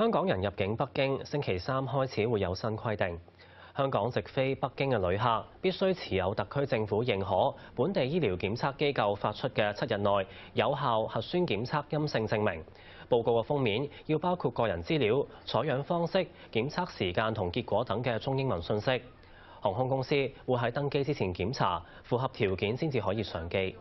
香港人入境北京，星期三開始會有新規定。香港直飛北京嘅旅客必須持有特区政府認可本地醫療檢測機構發出嘅七日內有效核酸檢測陰性證明。報告嘅封面要包括個人資料、採樣方式、檢測時間同結果等嘅中英文信息。航空公司會喺登機之前檢查，符合條件先至可以上機。